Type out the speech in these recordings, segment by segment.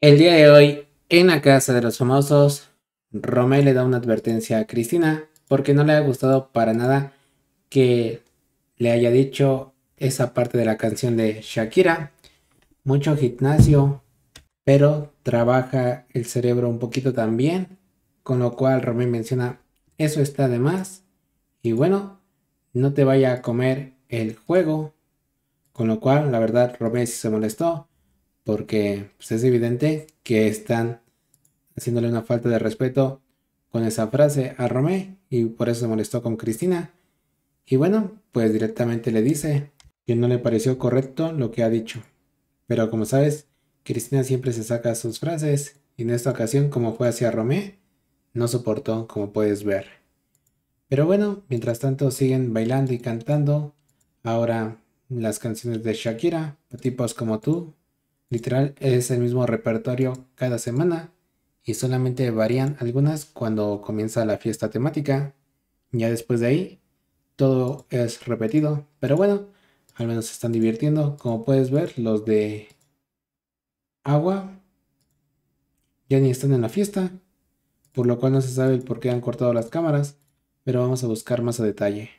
el día de hoy, en la casa de los famosos, romé le da una advertencia a Cristina porque no le ha gustado para nada que le haya dicho esa parte de la canción de Shakira. Mucho gimnasio, pero trabaja el cerebro un poquito también. Con lo cual Romé menciona, eso está de más. Y bueno, no te vaya a comer el juego. Con lo cual, la verdad, Romé sí se molestó. Porque pues, es evidente que están haciéndole una falta de respeto con esa frase a Romé y por eso se molestó con Cristina. Y bueno, pues directamente le dice que no le pareció correcto lo que ha dicho. Pero como sabes, Cristina siempre se saca sus frases y en esta ocasión como fue hacia Romé, no soportó, como puedes ver. Pero bueno, mientras tanto siguen bailando y cantando. Ahora las canciones de Shakira, tipos como tú. Literal es el mismo repertorio cada semana y solamente varían algunas cuando comienza la fiesta temática. Ya después de ahí, todo es repetido. Pero bueno, al menos se están divirtiendo. Como puedes ver, los de agua ya ni están en la fiesta por lo cual no se sabe el por qué han cortado las cámaras, pero vamos a buscar más a detalle.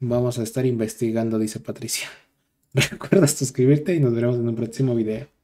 Vamos a estar investigando, dice Patricia. Recuerda suscribirte y nos veremos en un próximo video.